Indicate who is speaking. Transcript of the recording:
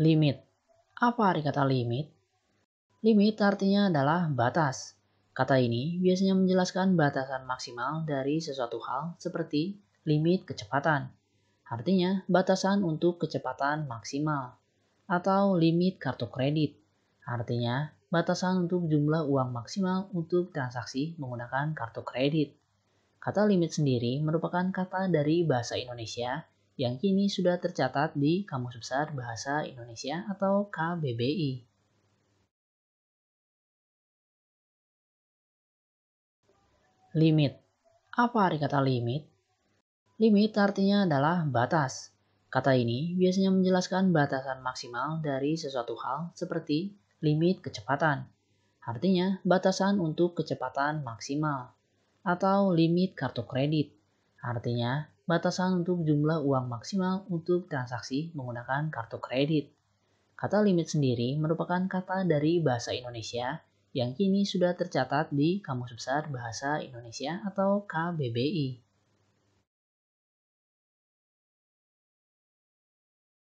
Speaker 1: Limit. Apa arti kata limit? Limit artinya adalah batas. Kata ini biasanya menjelaskan batasan maksimal dari sesuatu hal seperti limit kecepatan. Artinya, batasan untuk kecepatan maksimal atau limit kartu kredit. Artinya, batasan untuk jumlah uang maksimal untuk transaksi menggunakan kartu kredit. Kata limit sendiri merupakan kata dari bahasa Indonesia yang kini sudah tercatat di Kamus Besar
Speaker 2: Bahasa Indonesia atau KBBI. Limit. Apa arti kata limit?
Speaker 1: Limit artinya adalah batas. Kata ini biasanya menjelaskan batasan maksimal dari sesuatu hal seperti limit kecepatan. Artinya batasan untuk kecepatan maksimal atau limit kartu kredit. Artinya batasan untuk jumlah uang maksimal untuk transaksi menggunakan kartu kredit. Kata limit sendiri merupakan kata dari bahasa Indonesia yang
Speaker 2: kini sudah tercatat di Kamus Besar Bahasa Indonesia atau KBBI.